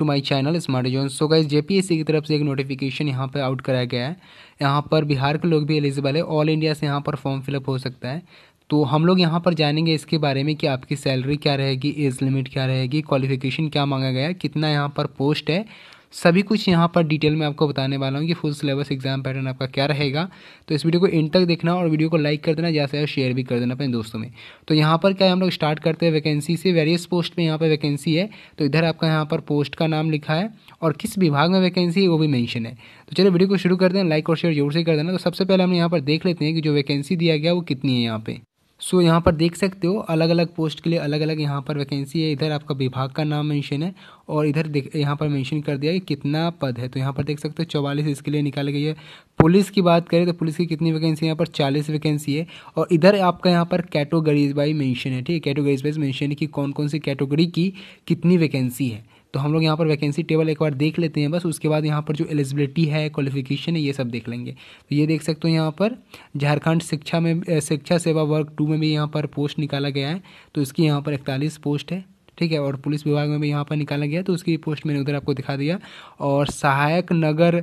to my channel smart zone so guys JPSC की तरफ से एक नोटिफिकेशन यहाँ पर आउट कराया गया है यहाँ पर बिहार के लोग भी एलिजिबल है ऑल इंडिया से यहाँ पर फॉर्म फिलअप हो सकता है तो हम लोग यहाँ पर जानेंगे इसके बारे में कि आपकी सैलरी क्या रहेगी एज लिमिट क्या रहेगी क्वालिफिकेशन क्या मांगा गया कितना यहाँ पर पोस्ट है सभी कुछ यहाँ पर डिटेल में आपको बताने वाला हूँ कि फुल सिलेबस एग्जाम पैटर्न आपका क्या रहेगा तो इस वीडियो को इन तक देखना और वीडियो को लाइक कर देना जैसे से शेयर भी कर देना अपने दोस्तों में तो यहाँ पर क्या है हम लोग स्टार्ट करते हैं वैकेंसी से वेरियस पोस्ट में यहाँ पर वैकेंसी है तो इधर आपका यहाँ पर पोस्ट का नाम लिखा है और किस विभाग में वैकेंसी है वो भी मैंशन है तो चलिए वीडियो को शुरू कर देना लाइक और शेयर जरूर से कर देना तो सबसे पहले हम यहाँ पर देख लेते हैं कि जो वैकेंसी दिया गया वो कितनी है यहाँ पर सो so, यहाँ पर देख सकते हो अलग अलग पोस्ट के लिए अलग अलग यहाँ पर वैकेंसी है इधर आपका विभाग का नाम मेंशन है और इधर देख यहाँ पर मेंशन कर दिया कि कितना पद है तो यहाँ पर देख सकते हो चौवालीस इसके लिए निकाली गई है पुलिस की बात करें तो पुलिस की कितनी वैकेंसी है यहाँ पर चालीस वैकेंसी है और इधर आपका यहाँ पर कैटोगरीज बाई मैंशन है ठीक है कैटेगरीज बाइज मैंशन है कि कौन कौन सी कैटेगरी की कितनी वैकेंसी है तो हम लोग यहाँ पर वैकेंसी टेबल एक बार देख लेते हैं बस उसके बाद यहाँ पर जो एलिजिबिलिटी है क्वालिफिकेशन है ये सब देख लेंगे तो ये देख सकते हो यहाँ पर झारखंड शिक्षा में शिक्षा सेवा वर्ग टू में भी यहाँ पर पोस्ट निकाला गया है तो इसकी यहाँ पर इकतालीस पोस्ट है ठीक है और पुलिस विभाग में भी यहाँ पर निकाला गया तो उसकी पोस्ट मैंने उधर आपको दिखा दिया और सहायक नगर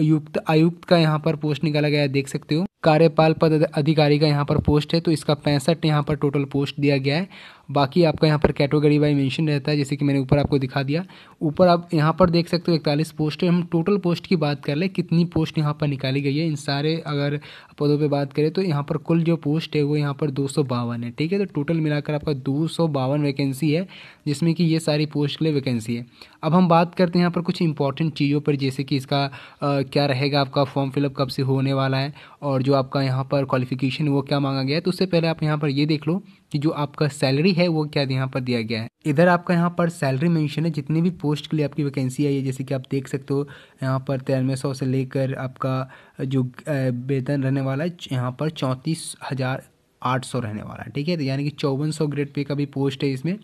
युक्त आयुक्त का यहाँ पर पोस्ट निकाला गया है देख सकते हो कार्यपाल पद अधिकारी का यहाँ पर पोस्ट है तो इसका पैंसठ यहाँ पर टोटल पोस्ट दिया गया है बाकी आपका यहाँ पर कैटेगरी वाई मेंशन रहता है जैसे कि मैंने ऊपर आपको दिखा दिया ऊपर आप यहाँ पर देख सकते हो इकतालीस पोस्ट है हम टोटल पोस्ट की बात कर लें कितनी पोस्ट यहाँ पर निकाली गई है इन सारे अगर पदों पर बात करें तो यहाँ पर कुल जो पोस्ट है वो यहाँ पर दो है ठीक है तो टोटल मिलाकर आपका दो वैकेंसी है जिसमें कि ये सारी पोस्ट के लिए वैकेंसी है अब हम बात करते हैं यहाँ पर कुछ इंपॉर्टेंट चीज़ों पर जैसे कि इसका क्या रहेगा आपका फॉर्म फिलअप कब से होने वाला है और जो आपका यहाँ पर क्वालिफिकेशन वो क्या मांगा गया है तो उससे पहले आप यहाँ पर ये देख लो कि जो आपका सैलरी है वो क्या यहाँ पर दिया गया है इधर आपका यहाँ पर सैलरी मेंशन है जितनी भी पोस्ट के लिए आपकी वैकेंसी आई है जैसे कि आप देख सकते हो यहाँ पर तिरानवे सौ से लेकर आपका जो वेतन रहने वाला है यहाँ पर चौंतीस हज़ार आठ सौ रहने वाला है ठीक है तो यानी कि चौवन सौ ग्रेड पे का भी पोस्ट है इसमें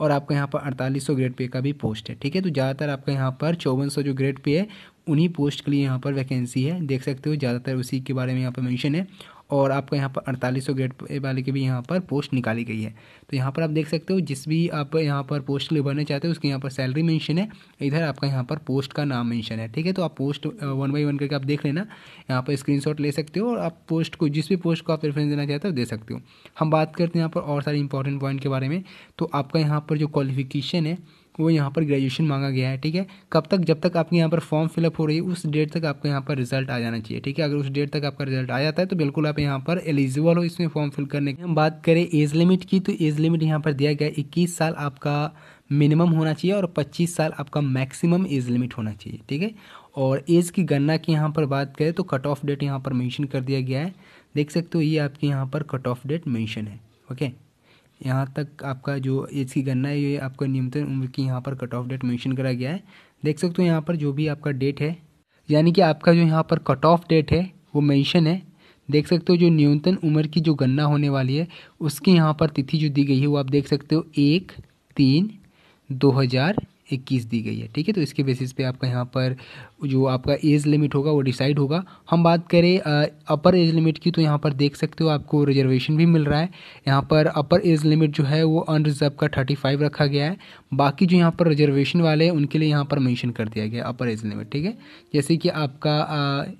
और आपका यहाँ पर अड़तालीस सौ ग्रेड पे का भी पोस्ट है ठीक है तो ज़्यादातर आपका यहाँ पर चौवन सौ जो ग्रेड पे है उन्हीं पोस्ट के लिए यहाँ पर वैकेंसी है देख सकते हो ज़्यादातर उसी के बारे में यहाँ पर मेंशन है और आपका यहाँ पर अड़तालीस ग्रेड वाले की भी यहाँ पर पोस्ट निकाली गई है तो यहाँ पर आप देख सकते हो जिस भी आप यहाँ पर पोस्ट के लिए भरना चाहते हो उसके यहाँ पर सैलरी मैंशन है इधर आपका यहाँ पर पोस्ट का नाम मैंशन है ठीक है तो आप पोस्ट वन बाई वन करके आप देख लेना यहाँ पर स्क्रीन ले सकते हो और आप पोस्ट को जिस भी पोस्ट को आप प्रेफरेंस देना चाहते हो दे सकते हो हम बात करते हैं यहाँ पर और सारे इंपॉर्टेंट पॉइंट के बारे में तो आपका यहाँ पर जो क्वालिफिकेशन है वो यहाँ पर ग्रेजुएशन मांगा गया है ठीक है कब तक जब तक आपके यहाँ पर फॉर्म फिलअप हो रही है उस डेट तक आपको यहाँ पर रिजल्ट आ जाना चाहिए ठीक है अगर उस डेट तक आपका रिजल्ट आ जाता है तो बिल्कुल आप यहाँ पर एलिजिबल हो इसमें फॉर्म फिल करने की हम बात करें एज लिमिट की तो एज लिमिट यहाँ पर दिया गया इक्कीस साल आपका मिनिमम होना चाहिए और पच्चीस साल आपका मैक्सिमम एज लिमिट होना चाहिए ठीक है और एज की गणना की यहाँ पर बात करें तो कट ऑफ डेट यहाँ पर मैंशन कर दिया गया है देख सकते हो ये आपके यहाँ पर कट ऑफ डेट मैंशन है ओके यहाँ तक आपका जो एज की गणना है ये आपका न्यूनतम उम्र की यहाँ पर कट ऑफ डेट मेंशन करा गया है देख सकते हो यहाँ पर जो भी आपका डेट है यानी कि आपका जो यहाँ पर कट ऑफ डेट है वो मेंशन है देख सकते हो जो न्यूनतम उम्र की जो गणना होने वाली है उसकी यहाँ पर तिथि जो दी गई है वो आप देख सकते हो एक तीन दो हज़ार इक्कीस दी गई है ठीक है तो इसके बेसिस पे आपका यहाँ पर जो आपका एज लिमिट होगा वो डिसाइड होगा हम बात करें अपर एज लिमिट की तो यहाँ पर देख सकते हो आपको रिजर्वेशन भी मिल रहा है यहाँ पर अपर एज लिमिट जो है वो अनरिजर्व का थर्टी फाइव रखा गया है बाकी जो यहाँ पर रिजर्वेशन वाले हैं उनके लिए यहाँ पर मैंशन कर दिया गया अपर एज लिमिट ठीक है जैसे कि आपका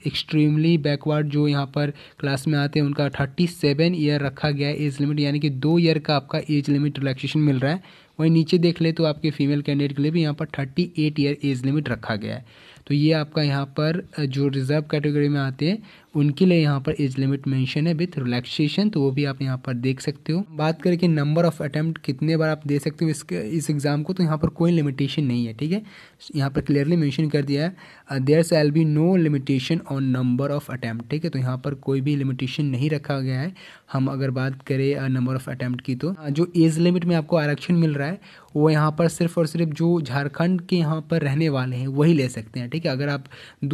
एक्सट्रीमली बैकवर्ड जो यहाँ पर क्लास में आते हैं उनका थर्टी सेवन ईयर रखा गया है एज लिमिट यानी कि दो ईयर का आपका एज लिमिट रिलैक्सेशन मिल रहा है वहीं नीचे देख ले तो आपके फीमेल कैंडिडेट के लिए भी यहाँ पर thirty eight year age limit रखा गया है तो ये आपका यहाँ पर जो रिजर्व कैटेगरी में आते हैं उनके लिए यहाँ पर एज लिमिट मेंशन है विथ रिलैक्सेशन तो वो भी आप यहाँ पर देख सकते हो बात करें कि नंबर ऑफ अटैम्प्ट कितने बार आप दे सकते हो इस इस एग्ज़ाम को तो यहाँ पर कोई लिमिटेशन नहीं है ठीक है यहाँ पर क्लियरली मैंशन कर दिया है there shall be no limitation on number of attempt ठीक है तो यहाँ पर कोई भी लिमिटेशन नहीं रखा गया है हम अगर बात करें नंबर ऑफ अटैम्प्ट की तो uh, जो एज लिमिट में आपको आरक्षण मिल रहा है वो यहाँ पर सिर्फ और सिर्फ जो झारखंड के यहाँ पर रहने वाले हैं वही ले सकते हैं ठीक है अगर आप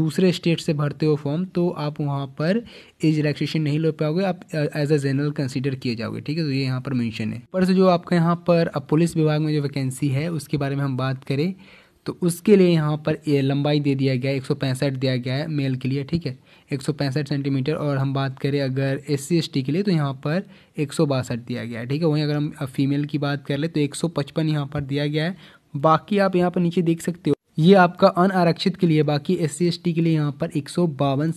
दूसरे स्टेट से भरते हो फॉर्म तो आप वहाँ पर एज रिलैक्सेशन नहीं ले पाओगे आप एज अ जनरल कंसिडर किए जाओगे ठीक है तो ये यहाँ पर मैंशन है पर से जो आपका यहाँ पर अब पुलिस विभाग में जो वैकेंसी है उसके बारे में हम बात करें तो उसके लिए यहाँ पर ये लंबाई दे दिया गया है एक दिया गया है मेल के लिए ठीक है एक सेंटीमीटर और हम बात करें अगर एस सी के लिए तो यहाँ पर एक दिया गया है ठीक है वहीं अगर हम फीमेल की बात कर ले तो एक सौ यहाँ पर दिया गया है बाकी आप यहाँ पर नीचे देख सकते हो ये आपका अनारक्षित के लिए बाकी एस सी के लिए यहाँ पर एक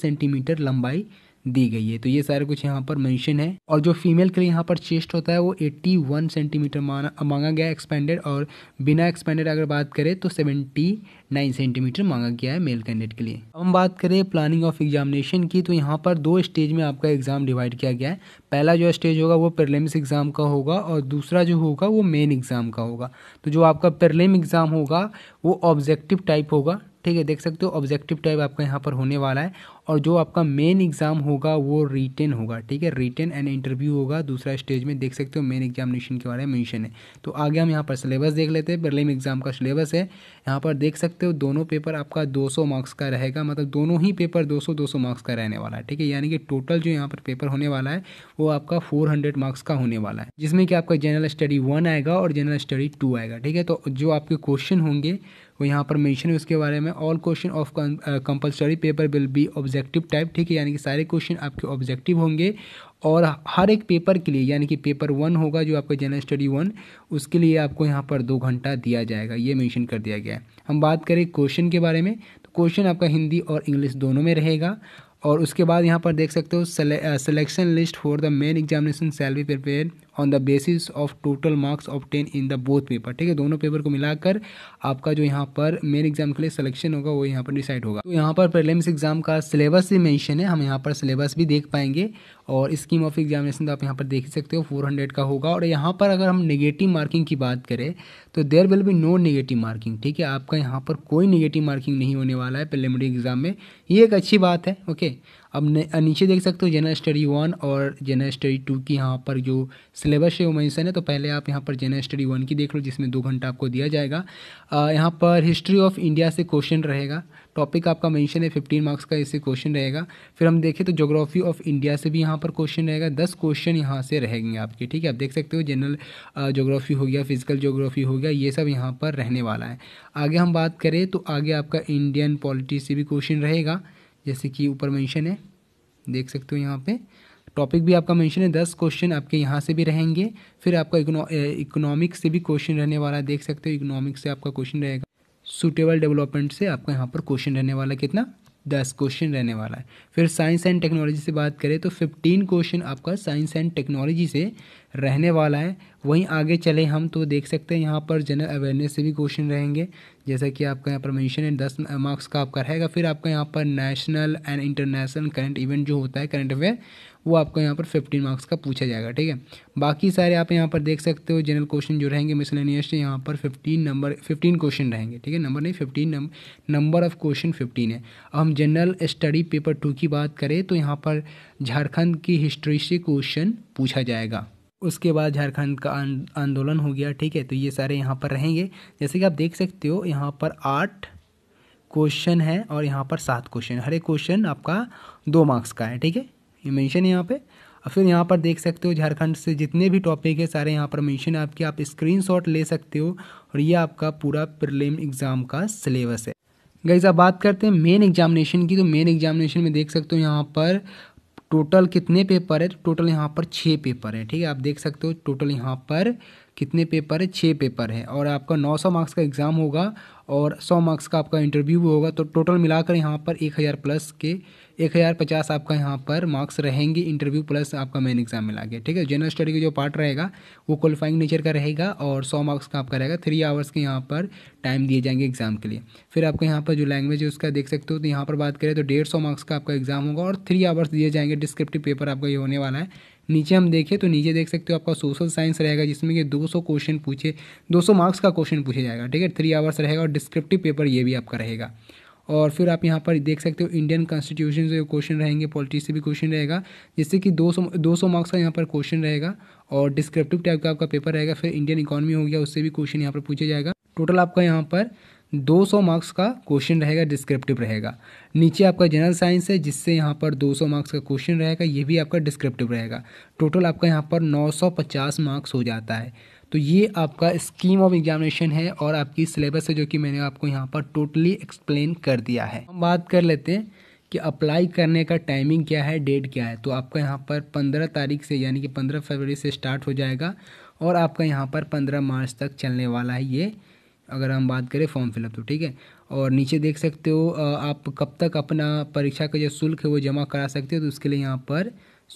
सेंटीमीटर लंबाई दी गई है तो ये सारे कुछ यहाँ पर मेंशन है और जो फीमेल के लिए यहाँ पर चेस्ट होता है वो 81 सेंटीमीटर माना मांगा गया एक्सपेंडेड और बिना एक्सपेंडेड अगर बात करें तो 79 सेंटीमीटर मांगा गया है मेल कैंडिडेट के लिए अब हम बात करें प्लानिंग ऑफ एग्जामिनेशन की तो यहाँ पर दो स्टेज में आपका एग्ज़ाम डिवाइड किया गया है पहला जो स्टेज होगा वो प्रिलिम्स एग्ज़ाम का होगा और दूसरा जो होगा वो मेन एग्ज़ाम का होगा तो जो आपका प्रिलिम एग्ज़ाम होगा वो ऑब्जेक्टिव टाइप होगा ठीक है देख सकते हो ऑब्जेक्टिव टाइप आपका यहाँ पर होने वाला है और जो आपका मेन एग्ज़ाम होगा वो रिटेन होगा ठीक है रिटेन एंड इंटरव्यू होगा दूसरा स्टेज में देख सकते हो मेन एग्जामिनेशन के बारे में मेंशन है तो आगे हम यहाँ पर सिलेबस देख लेते हैं बर्लिम एग्ज़ाम का सिलेबस है यहाँ पर देख सकते हो दोनों पेपर आपका 200 मार्क्स का रहेगा मतलब दोनों ही पेपर 200 200 मार्क्स का रहने वाला है ठीक है यानी कि टोटल जो यहाँ पर पेपर होने वाला है वो आपका फोर मार्क्स का होने वाला है जिसमें कि आपका जनरल स्टडी वन आएगा और जनरल स्टडी टू आएगा ठीक है तो जो आपके क्वेश्चन होंगे वो यहाँ पर मेंशन है उसके बारे में all question of compulsory paper will be objective type ठीक है यानी कि सारे क्वेश्चन आपके ऑब्जेक्टिव होंगे और हर एक पेपर के लिए यानी कि पेपर वन होगा जो आपका जनरल स्टडी वन उसके लिए आपको यहाँ पर दो घंटा दिया जाएगा ये मैंशन कर दिया गया है हम बात करें क्वेश्चन के बारे में तो क्वेश्चन आपका हिंदी और इंग्लिश दोनों में रहेगा और उसके बाद यहाँ पर देख सकते हो selection list for the main examination shall prepare on the basis of total marks ten in the both paper ठीक है दोनों पेपर को मिलाकर आपका जो यहाँ पर मेन एग्जाम के लिए सिलेक्शन होगा वो यहाँ पर डिसाइड होगा तो यहाँ पर प्रेलिम्स एग्जाम का सिलेबस भी मैंशन है हम यहाँ पर सिलेबस भी देख पाएंगे और स्कीम ऑफ एग्जामिनेशन तो आप यहाँ पर देख सकते हो फोर हंड्रेड का होगा और यहाँ पर अगर हम नेगेटिव मार्किंग की बात करें तो there will be no negative marking ठीक है आपका यहाँ पर कोई नेगेटिव मार्किंग नहीं होने वाला है प्रिलिमिनरी एग्जाम में ये एक अच्छी बात है ओके अब नीचे देख सकते हो जनरल स्टडी वन और जनरल स्टडी टू की यहाँ पर जो सिलेबस है वो मैंसन है तो पहले आप यहाँ पर जनरल स्टडी वन की देख लो जिसमें दो घंटा आपको दिया जाएगा यहाँ पर हिस्ट्री ऑफ इंडिया से क्वेश्चन रहेगा टॉपिक आपका मेंशन है फिफ्टीन मार्क्स का इससे क्वेश्चन रहेगा फिर हम देखें तो जोग्राफी ऑफ इंडिया से भी यहाँ पर क्वेश्चन रहेगा दस क्वेश्चन यहाँ से रहेंगे आपके ठीक है आप देख सकते हो जनरल जोग्राफी हो गया फिजिकल जोग्राफी हो गया ये सब यहाँ पर रहने वाला है आगे हम बात करें तो आगे आपका इंडियन पॉलिटी से भी क्वेश्चन रहेगा जैसे कि ऊपर मेंशन है देख सकते हो यहाँ पे टॉपिक भी आपका मेंशन है दस क्वेश्चन आपके यहाँ से भी रहेंगे फिर आपका इकोनॉमिक्स से भी क्वेश्चन रहने वाला है देख सकते हो इकोनॉमिक्स से आपका क्वेश्चन रहेगा सुटेबल डेवलपमेंट से आपका यहाँ पर क्वेश्चन रहने वाला कितना दस क्वेश्चन रहने वाला है फिर साइंस एंड टेक्नोलॉजी से बात करें तो फिफ्टीन क्वेश्चन आपका साइंस एंड टेक्नोलॉजी से रहने वाला है वहीं आगे चले हम तो देख सकते हैं यहाँ पर जनरल अवेयरनेस से भी क्वेश्चन रहेंगे जैसा कि आपका यहाँ पर मेंशन है दस मार्क्स का आपका रहेगा फिर आपका यहाँ पर national and international current event जो होता है करंट अफेयर वो आपको यहाँ पर फिफ्टीन मार्क्स का पूछा जाएगा ठीक है बाकी सारे आप यहाँ पर देख सकते हो जनरल क्वेश्चन जो रहेंगे मिसलेनियस यहाँ पर फिफ्टीन नंबर फिफ्टीन क्वेश्चन रहेंगे ठीक है नंबर नहीं fifteen number of question fifteen है अब हम जनरल स्टडी पेपर टू की बात करें तो यहाँ पर झारखंड की हिस्ट्री से क्वेश्चन पूछा जाएगा उसके बाद झारखंड का आंदोलन हो गया ठीक है तो ये सारे यहाँ पर रहेंगे जैसे कि आप देख सकते हो यहाँ पर आठ क्वेश्चन है और यहाँ पर सात क्वेश्चन हर एक क्वेश्चन आपका दो मार्क्स का है ठीक है ये मेंशन यहाँ पे और फिर यहाँ पर देख सकते हो झारखंड से जितने भी टॉपिक है सारे यहाँ पर मेंशन आपके आप शॉट ले सकते हो और ये आपका पूरा प्रिलिम एग्ज़ाम का सिलेबस है गई अब बात करते हैं मेन एग्जामिनेशन की तो मेन एग्जामिनेशन में देख सकते हो यहाँ पर टोटल कितने पेपर है टोटल यहाँ पर छः पेपर है ठीक है आप देख सकते हो टोटल यहाँ पर कितने पेपर है छः पेपर है और आपका 900 मार्क्स का एग्ज़ाम होगा और 100 मार्क्स का आपका इंटरव्यू होगा तो टोटल मिलाकर यहाँ पर 1000 प्लस के एक हज़ार पचास आपका यहाँ पर मार्क्स रहेंगे इंटरव्यू प्लस आपका मेन एग्जाम मिला के ठीक है जनरल स्टडी का जो पार्ट रहेगा वो क्वालिफाइंग नेचर का रहेगा और सौ मार्क्स का आपका रहेगा थ्री आवर्स के यहाँ पर टाइम दिए जाएंगे एग्जाम के लिए फिर आपको यहाँ पर जो लैंग्वेज है उसका देख सकते हो तो यहाँ पर बात करें तो डेढ़ सौ मार्क्स का आपका एग्जाम होगा और थ्री आवर्स दिए जाएंगे डिस्क्रिप्टिव पेपर आपका ये होने वाला है नीचे हम देखें तो नीचे देख सकते हो आपका सोशल साइंस रहेगा जिसमें कि 200 क्वेश्चन पूछे 200 मार्क्स का क्वेश्चन पूछा जाएगा ठीक है थ्री आवर्स रहेगा और डिस्क्रिप्टिव पेपर ये भी आपका रहेगा और फिर आप यहाँ पर देख सकते हो इंडियन कॉन्स्टिट्यूशन से क्वेश्चन रहेंगे पॉलिटिक्स से भी क्वेश्चन रहेगा जिससे कि दो सौ दो सौ मार्क्स का यहाँ पर क्वेश्चन रहेगा और डिस्क्रिप्टिव टाइप का आपका पेपर रहेगा फिर इंडियन इकोनॉमी हो गया उससे भी क्वेश्चन यहाँ पर पूछा जाएगा टोटल आपका यहाँ पर 200 मार्क्स का क्वेश्चन रहेगा डिस्क्रिप्टिव रहेगा नीचे आपका जनरल साइंस है जिससे यहाँ पर 200 मार्क्स का क्वेश्चन रहेगा ये भी आपका डिस्क्रिप्टिव रहेगा टोटल आपका यहाँ पर 950 मार्क्स हो जाता है तो ये आपका स्कीम ऑफ एग्जामिनेशन है और आपकी सिलेबस है जो कि मैंने आपको यहाँ पर टोटली एक्सप्लेन कर दिया है हम बात कर लेते हैं कि अप्लाई करने का टाइमिंग क्या है डेट क्या है तो आपका यहाँ पर पंद्रह तारीख से यानी कि पंद्रह फरवरी से स्टार्ट हो जाएगा और आपका यहाँ पर पंद्रह मार्च तक चलने वाला है ये अगर हम बात करें फॉर्म फिलअप तो ठीक है और नीचे देख सकते हो आप कब तक अपना परीक्षा का जो शुल्क है वो जमा करा सकते हो तो उसके लिए यहाँ पर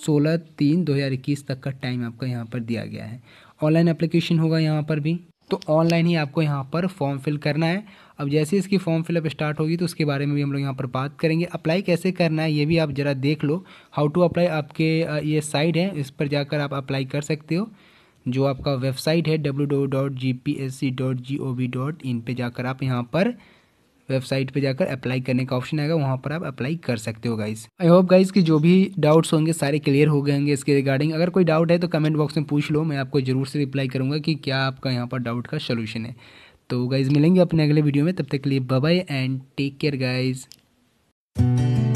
सोलह तीन दो हज़ार इक्कीस तक का टाइम आपका यहाँ पर दिया गया है ऑनलाइन एप्लीकेशन होगा यहाँ पर भी तो ऑनलाइन ही आपको यहाँ पर फॉर्म फिल करना है अब जैसे इसकी फॉर्म फिलअप स्टार्ट होगी तो उसके बारे में भी हम लोग यहाँ पर बात करेंगे अप्लाई कैसे करना है ये भी आप ज़रा देख लो हाउ टू अप्लाई आपके ये साइट है इस पर जाकर आप अप्लाई कर सकते हो जो आपका वेबसाइट है W W dot G P S C dot G O V dot in पर जाकर आप यहाँ पर वेबसाइट पर जाकर अप्लाई करने का ऑप्शन आएगा वहाँ पर आप अप्लाई कर सकते हो गाइस आई होप गाइस कि जो भी डाउट्स होंगे सारे क्लियर हो गए होंगे इसके रिगार्डिंग अगर कोई डाउट है तो कमेंट बॉक्स में पूछ लो मैं आपको जरूर से रिप्लाई करूँगा कि क्या आपका यहाँ पर डाउट का सोल्यूशन है तो गाइज़ मिलेंगे अपने अगले वीडियो में तब तक के लिए bye and take care guys